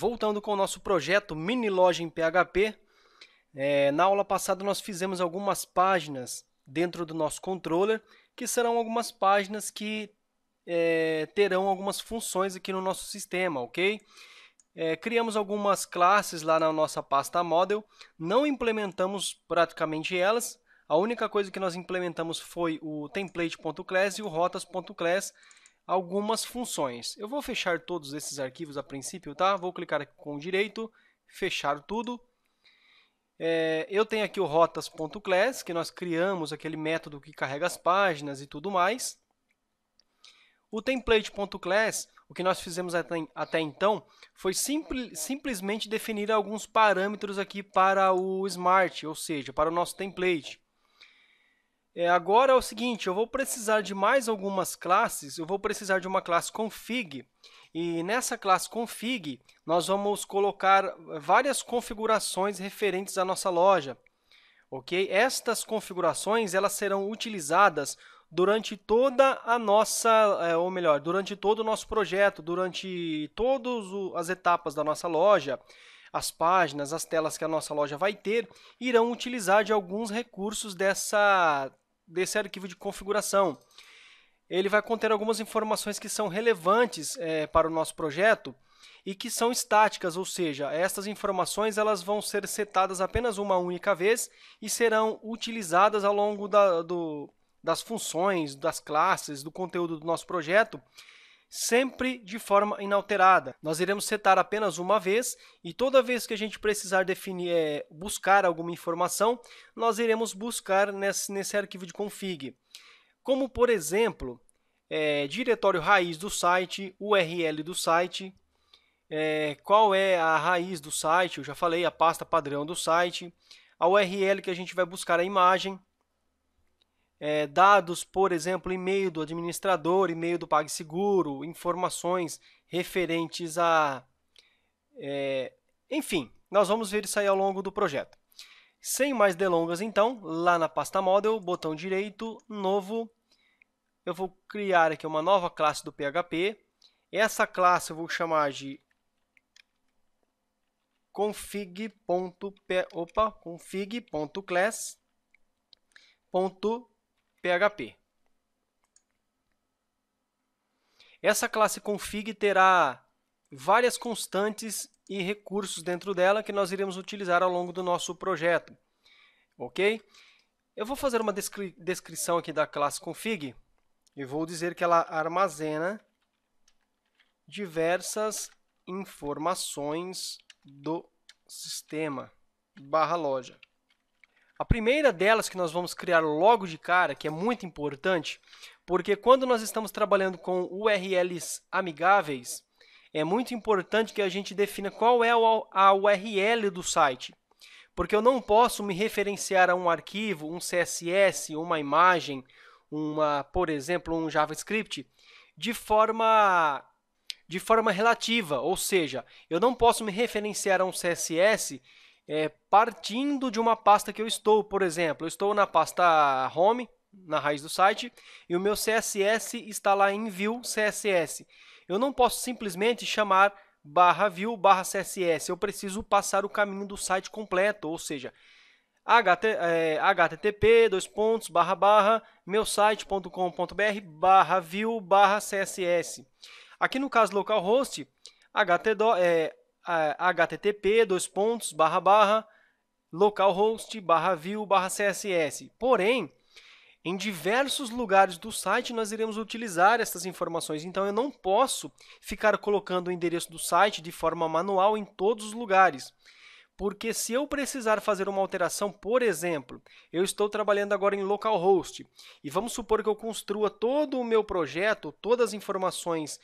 Voltando com o nosso projeto Mini Loja em PHP, é, na aula passada nós fizemos algumas páginas dentro do nosso controller, que serão algumas páginas que é, terão algumas funções aqui no nosso sistema, ok? É, criamos algumas classes lá na nossa pasta model, não implementamos praticamente elas, a única coisa que nós implementamos foi o template.class e o rotas.class, algumas funções. Eu vou fechar todos esses arquivos a princípio, tá? Vou clicar aqui com o direito, fechar tudo. É, eu tenho aqui o rotas.class, que nós criamos aquele método que carrega as páginas e tudo mais. O template.class, o que nós fizemos até, até então, foi simplesmente definir alguns parâmetros aqui para o Smart, ou seja, para o nosso template. É, agora é o seguinte, eu vou precisar de mais algumas classes, eu vou precisar de uma classe config, e nessa classe config nós vamos colocar várias configurações referentes à nossa loja. Ok? Estas configurações elas serão utilizadas durante toda a nossa, é, ou melhor, durante todo o nosso projeto, durante todas as etapas da nossa loja, as páginas, as telas que a nossa loja vai ter, irão utilizar de alguns recursos dessa desse arquivo de configuração. Ele vai conter algumas informações que são relevantes é, para o nosso projeto e que são estáticas, ou seja, essas informações elas vão ser setadas apenas uma única vez e serão utilizadas ao longo da, do, das funções, das classes, do conteúdo do nosso projeto sempre de forma inalterada. Nós iremos setar apenas uma vez e toda vez que a gente precisar definir, é, buscar alguma informação, nós iremos buscar nesse, nesse arquivo de config. Como, por exemplo, é, diretório raiz do site, URL do site, é, qual é a raiz do site, eu já falei, a pasta padrão do site, a URL que a gente vai buscar a imagem, é, dados, por exemplo, e-mail do administrador, e-mail do PagSeguro, informações referentes a. É, enfim, nós vamos ver isso aí ao longo do projeto. Sem mais delongas, então, lá na pasta Model, botão direito, novo, eu vou criar aqui uma nova classe do PHP. Essa classe eu vou chamar de config.class config PHP. Essa classe config terá várias constantes e recursos dentro dela que nós iremos utilizar ao longo do nosso projeto. Ok? Eu vou fazer uma descri descrição aqui da classe config e vou dizer que ela armazena diversas informações do sistema barra loja. A primeira delas que nós vamos criar logo de cara, que é muito importante, porque quando nós estamos trabalhando com URLs amigáveis, é muito importante que a gente defina qual é a URL do site. Porque eu não posso me referenciar a um arquivo, um CSS, uma imagem, uma, por exemplo, um JavaScript, de forma de forma relativa, ou seja, eu não posso me referenciar a um CSS é, partindo de uma pasta que eu estou, por exemplo, eu estou na pasta home, na raiz do site, e o meu CSS está lá em view CSS. Eu não posso simplesmente chamar barra view barra CSS, eu preciso passar o caminho do site completo, ou seja, http é, dois pontos barra barra meu site.com.br barra view barra css aqui no caso localhost ht, é, http dois pontos barra barra localhost barra view barra css. Porém, em diversos lugares do site nós iremos utilizar essas informações, então eu não posso ficar colocando o endereço do site de forma manual em todos os lugares. Porque se eu precisar fazer uma alteração, por exemplo, eu estou trabalhando agora em localhost e vamos supor que eu construa todo o meu projeto, todas as informações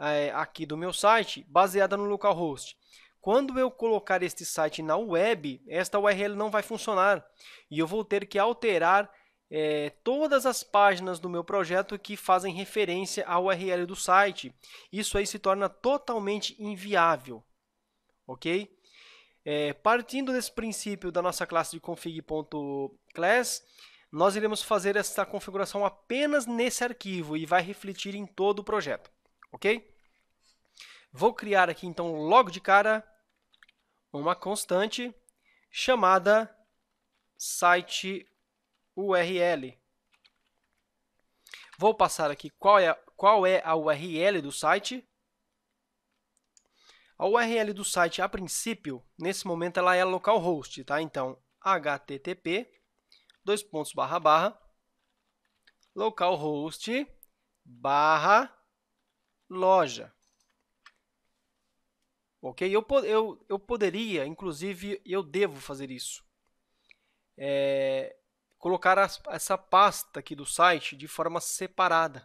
é, aqui do meu site baseada no localhost. Quando eu colocar este site na web, esta URL não vai funcionar e eu vou ter que alterar é, todas as páginas do meu projeto que fazem referência à URL do site. Isso aí se torna totalmente inviável, ok? É, partindo desse princípio da nossa classe de config.class, nós iremos fazer essa configuração apenas nesse arquivo e vai refletir em todo o projeto, ok? Vou criar aqui, então, logo de cara, uma constante chamada site URL. Vou passar aqui qual é, qual é a URL do site. A URL do site, a princípio, nesse momento ela é localhost, tá? Então, http dois pontos barra barra localhost barra loja. Ok? Eu, eu, eu poderia, inclusive, eu devo fazer isso. É, colocar as, essa pasta aqui do site de forma separada.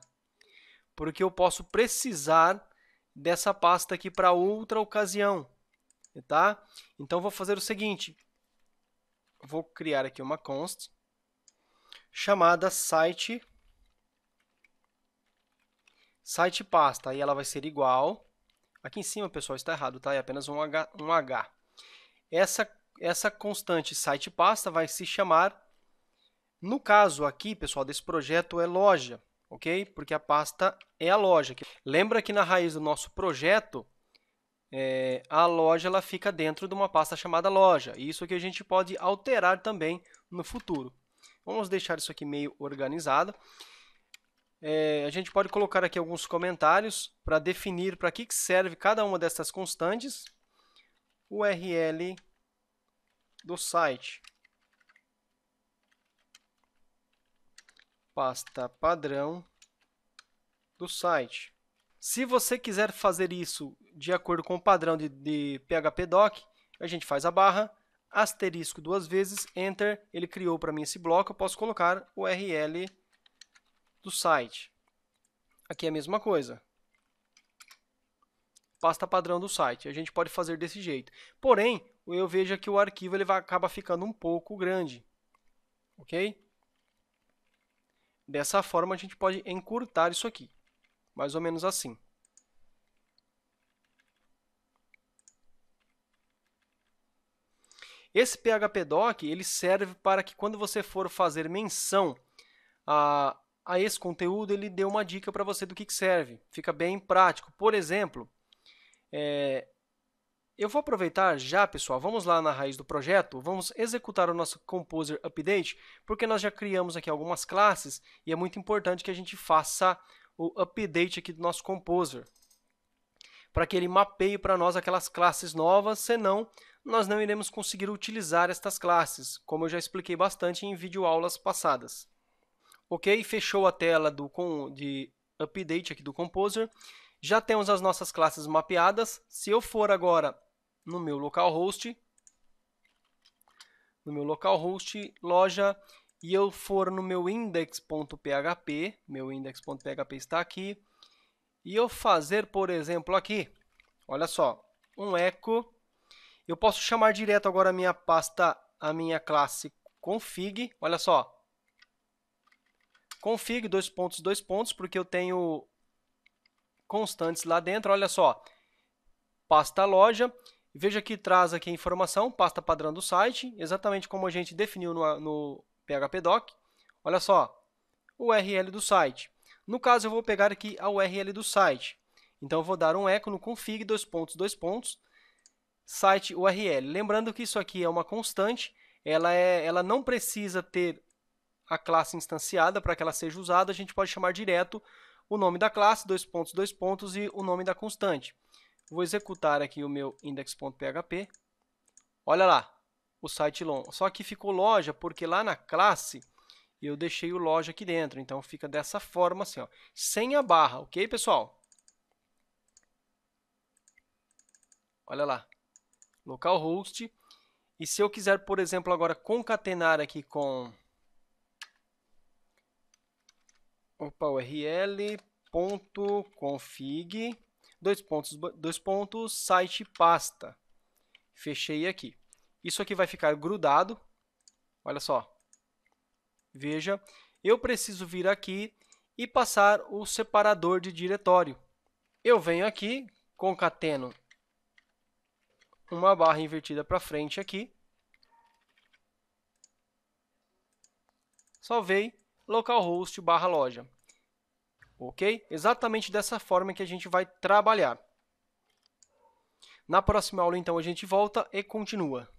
Porque eu posso precisar dessa pasta aqui para outra ocasião. Tá? Então, vou fazer o seguinte. Vou criar aqui uma const chamada site site pasta. Aí ela vai ser igual Aqui em cima, pessoal, está errado, tá? É apenas um H. Um H. Essa, essa constante site pasta vai se chamar, no caso aqui, pessoal, desse projeto é loja, ok? Porque a pasta é a loja. Lembra que na raiz do nosso projeto, é, a loja ela fica dentro de uma pasta chamada loja. Isso que a gente pode alterar também no futuro. Vamos deixar isso aqui meio organizado. É, a gente pode colocar aqui alguns comentários para definir para que, que serve cada uma dessas constantes. URL do site. Pasta padrão do site. Se você quiser fazer isso de acordo com o padrão de, de PHPDoc, a gente faz a barra, asterisco duas vezes, Enter, ele criou para mim esse bloco, eu posso colocar URL do site. Aqui é a mesma coisa. Pasta padrão do site. A gente pode fazer desse jeito. Porém, eu vejo que o arquivo ele vai, acaba ficando um pouco grande. Ok? Dessa forma, a gente pode encurtar isso aqui. Mais ou menos assim. Esse PHP doc ele serve para que quando você for fazer menção a, a esse conteúdo ele deu uma dica para você do que, que serve. Fica bem prático. Por exemplo, é, eu vou aproveitar já, pessoal, vamos lá na raiz do projeto, vamos executar o nosso Composer Update, porque nós já criamos aqui algumas classes e é muito importante que a gente faça o update aqui do nosso Composer, para que ele mapeie para nós aquelas classes novas, senão nós não iremos conseguir utilizar estas classes, como eu já expliquei bastante em videoaulas passadas. Ok, fechou a tela do com, de update aqui do Composer. Já temos as nossas classes mapeadas. Se eu for agora no meu localhost, no meu localhost, loja, e eu for no meu index.php, meu index.php está aqui, e eu fazer, por exemplo, aqui, olha só, um echo, eu posso chamar direto agora a minha pasta, a minha classe config, olha só, config, dois pontos, dois pontos, porque eu tenho constantes lá dentro. Olha só, pasta loja. Veja que traz aqui a informação, pasta padrão do site, exatamente como a gente definiu no, no PHPDoc. Olha só, URL do site. No caso, eu vou pegar aqui a URL do site. Então, eu vou dar um eco no config, dois pontos, dois pontos, site URL. Lembrando que isso aqui é uma constante, ela, é, ela não precisa ter a classe instanciada para que ela seja usada, a gente pode chamar direto o nome da classe, dois pontos, dois pontos e o nome da constante. Vou executar aqui o meu index.php. Olha lá, o site long. Só que ficou loja porque lá na classe eu deixei o loja aqui dentro. Então fica dessa forma assim, ó, sem a barra, ok, pessoal? Olha lá, localhost. E se eu quiser, por exemplo, agora concatenar aqui com opa, config dois pontos, dois pontos, site pasta. Fechei aqui. Isso aqui vai ficar grudado. Olha só. Veja, eu preciso vir aqui e passar o separador de diretório. Eu venho aqui, concateno uma barra invertida para frente aqui. Salvei localhost barra loja ok? Exatamente dessa forma que a gente vai trabalhar. Na próxima aula, então, a gente volta e continua.